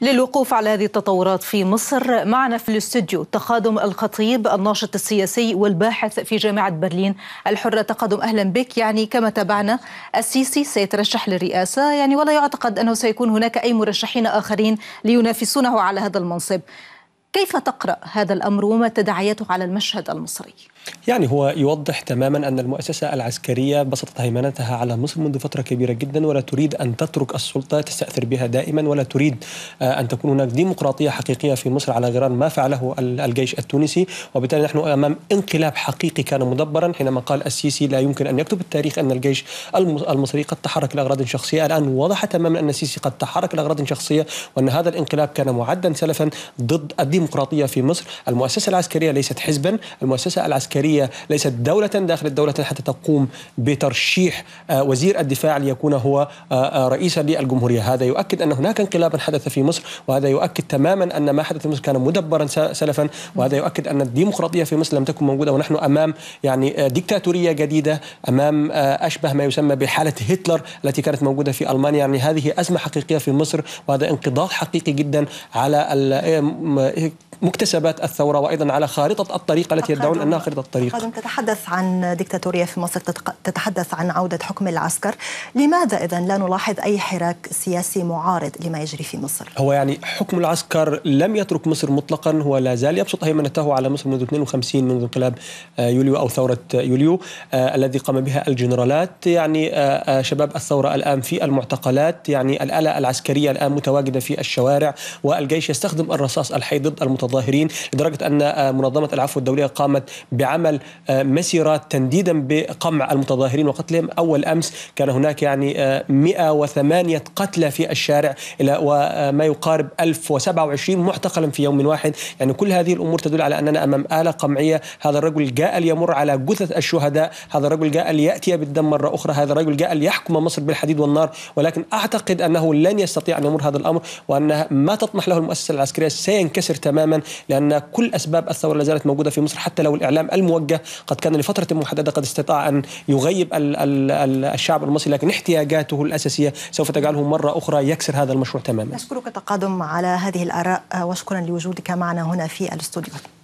للوقوف على هذه التطورات في مصر معنا في الاستوديو تقادم الخطيب الناشط السياسي والباحث في جامعة برلين الحرة تقادم أهلا بك يعني كما تابعنا السيسي سيترشح للرئاسة يعني ولا يعتقد أنه سيكون هناك أي مرشحين آخرين لينافسونه على هذا المنصب كيف تقرأ هذا الأمر وما تداعياته على المشهد المصري؟ يعني هو يوضح تماما أن المؤسسة العسكرية بسطت هيمنتها على مصر منذ فترة كبيرة جدا ولا تريد أن تترك السلطة تستأثر بها دائما ولا تريد آه، أن تكون هناك ديمقراطية حقيقية في مصر على غرار ما فعله الجيش التونسي وبالتالي نحن أمام انقلاب حقيقي كان مدبرا حينما قال السيسي لا يمكن أن يكتب التاريخ أن الجيش المصري قد تحرك لأغراض شخصية الآن وضح تماما أن السيسي قد تحرك لأغراض شخصية وأن هذا الانقلاب كان معدا سلفا ضد الديمقراطية في مصر المؤسسة العسكرية ليست حزبا المؤسسة العسكرية عسكرية ليست دولة داخل الدولة حتى تقوم بترشيح آه، وزير الدفاع ليكون هو آه، آه، رئيسا للجمهورية هذا يؤكد أن هناك انقلابا حدث في مصر وهذا يؤكد تماما أن ما حدث في مصر كان مدبرا سلفا وهذا يؤكد أن الديمقراطية في مصر لم تكن موجودة ونحن أمام يعني ديكتاتورية جديدة أمام أشبه ما يسمى بحالة هتلر التي كانت موجودة في ألمانيا يعني هذه أزمة حقيقية في مصر وهذا انقضاض حقيقي جدا على مكتسبات الثورة وأيضا على خارطة الطريق التي يدعون أنها خارطة الطريق قادم تتحدث عن ديكتاتورية في مصر تتحدث عن عودة حكم العسكر لماذا إذا لا نلاحظ أي حراك سياسي معارض لما يجري في مصر؟ هو يعني حكم العسكر لم يترك مصر مطلقا هو لا زال يبسط هيمنته على مصر منذ 52 منذ انقلاب آه، يوليو أو ثورة يوليو آه، الذي قام بها الجنرالات يعني آه، شباب الثورة الآن في المعتقلات يعني الآلة العسكرية الآن متواجدة في الشوارع والجيش يستخدم الرصاص الحي ضد المتظاهرين المتظاهرين لدرجة أن آه، منظمة العفو الدولية قامت بعمل آه، مسيرات تنديدا بقمع المتظاهرين وقتلهم أول أمس كان هناك يعني 108 آه، قتلى في الشارع إلى وما يقارب 1027 معتقلا في يوم واحد يعني كل هذه الأمور تدل على أننا أمام آلة قمعية هذا الرجل جاء ليمر على جثث الشهداء هذا الرجل جاء ليأتي بالدم مرة أخرى هذا الرجل جاء ليحكم مصر بالحديد والنار ولكن أعتقد أنه لن يستطيع أن يمر هذا الأمر وأن ما تطمح له المؤسسة العسكرية سينكسر تماما جدا لأن كل أسباب الثورة لا زالت موجودة في مصر حتى لو الإعلام الموجه قد كان لفترة محددة قد استطاع أن يغيب الـ الـ الشعب المصري لكن احتياجاته الأساسية سوف تجعله مرة أخرى يكسر هذا المشروع تماما نشكرك تقادم على هذه الآراء وشكرا لوجودك معنا هنا في الاستوديو